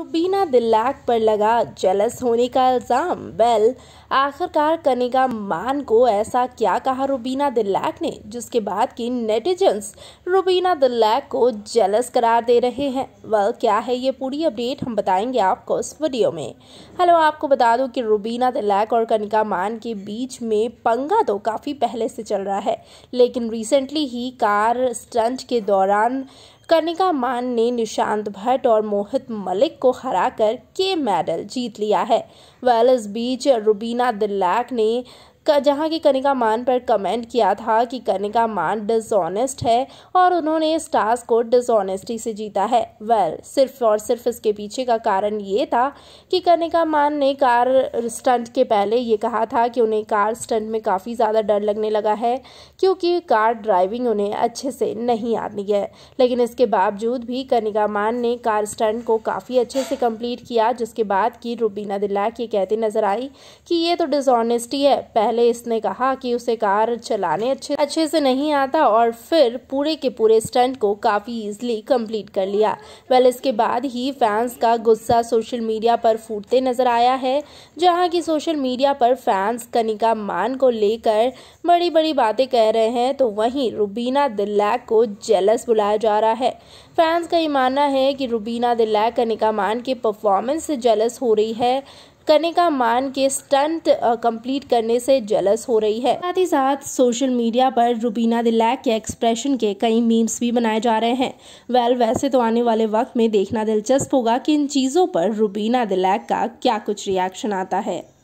रुबीना तो दिल्लाक पर लगा जेलस होने का इल्ज़ाम वेल आखिरकार कनिका मान को ऐसा क्या कहा रुबीना दिल्लाक ने जिसके बाद की नेटिजन्स रुबीना दिल्लाक को जेलस करार दे रहे हैं वेल क्या है ये पूरी अपडेट हम बताएंगे आपको इस वीडियो में हेलो आपको बता दूं कि रुबीना दिल्लाक और कनिका मान के बीच में पंगा तो काफ़ी पहले से चल रहा है लेकिन रिसेंटली ही कार स्टंट के दौरान कनिका मान ने निशांत भट्ट और मोहित मलिक को हराकर के मेडल जीत लिया है वेल इस बीच रुबीना दिल्लैक ने जहाँ की कनिका मान पर कमेंट किया था कि कनिका मान डिसऑनेस्ट है और उन्होंने इस टास्क को डिसऑनेस्टी से जीता है वेल well, सिर्फ और सिर्फ इसके पीछे का कारण ये था कि कनिका मान ने कार स्टंट के पहले ये कहा था कि उन्हें कार स्टंट में काफ़ी ज़्यादा डर लगने लगा है क्योंकि कार ड्राइविंग उन्हें अच्छे से नहीं आती है लेकिन इसके बावजूद भी कनिका मान ने कार स्टंट को काफ़ी अच्छे से कंप्लीट किया जिसके बाद की रूबीना दिल्लाक की कहती नजर आई कि ये तो डिसऑनेस्टी है पहले पहले इसने कहा कि उसे कार चलाने अच्छे अच्छे से नहीं आता और फिर पूरे के पूरे स्टंट को काफ़ी इजिली कंप्लीट कर लिया वेल इसके बाद ही फैंस का गुस्सा सोशल मीडिया पर फूटते नजर आया है जहाँ की सोशल मीडिया पर फैंस कनिका मान को लेकर बड़ी बड़ी बातें कह रहे हैं तो वहीं रुबीना दिल्लैक को जेलस बुलाया जा रहा है फैंस का ये मानना है कि रुबीना दिल्लैक कनिका मान के परफॉर्मेंस से जेलस हो रही है करने का मान के स्टंट कंप्लीट करने से जलस हो रही है साथ ही साथ सोशल मीडिया पर रुबीना दिलैक के एक्सप्रेशन के कई मीम्स भी बनाए जा रहे हैं वेल वैसे तो आने वाले वक्त में देखना दिलचस्प होगा कि इन चीज़ों पर रुबीना दिलैक का क्या कुछ रिएक्शन आता है